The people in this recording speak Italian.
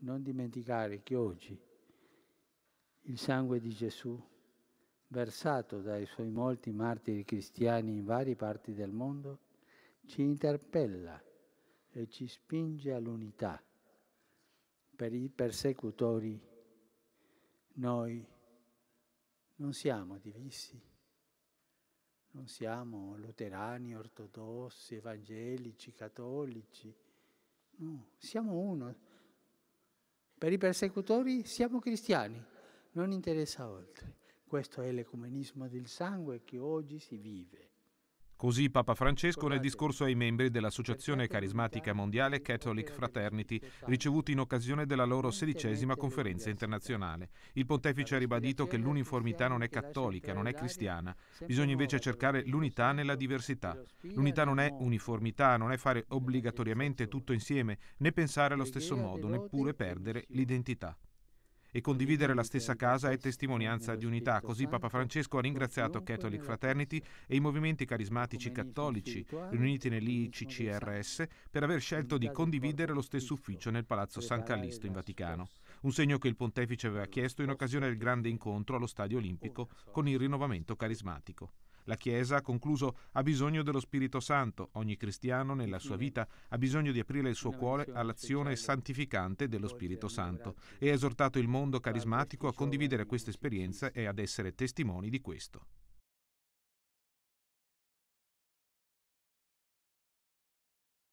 non dimenticare che oggi il sangue di Gesù, versato dai suoi molti martiri cristiani in varie parti del mondo, ci interpella e ci spinge all'unità. Per i persecutori noi non siamo divisi, non siamo luterani, ortodossi, evangelici, cattolici, no, siamo uno per i persecutori siamo cristiani, non interessa oltre. Questo è l'ecumenismo del sangue che oggi si vive. Così Papa Francesco nel discorso ai membri dell'Associazione Carismatica Mondiale Catholic Fraternity, ricevuti in occasione della loro sedicesima conferenza internazionale. Il pontefice ha ribadito che l'uniformità non è cattolica, non è cristiana. Bisogna invece cercare l'unità nella diversità. L'unità non è uniformità, non è fare obbligatoriamente tutto insieme, né pensare allo stesso modo, neppure perdere l'identità e condividere la stessa casa è testimonianza di unità. Così Papa Francesco ha ringraziato Catholic Fraternity e i movimenti carismatici cattolici riuniti nell'ICCRS per aver scelto di condividere lo stesso ufficio nel Palazzo San Callisto in Vaticano. Un segno che il pontefice aveva chiesto in occasione del grande incontro allo Stadio Olimpico con il rinnovamento carismatico. La Chiesa, ha concluso, ha bisogno dello Spirito Santo. Ogni cristiano nella sua vita ha bisogno di aprire il suo cuore all'azione santificante dello Spirito Santo e ha esortato il mondo carismatico a condividere questa esperienza e ad essere testimoni di questo.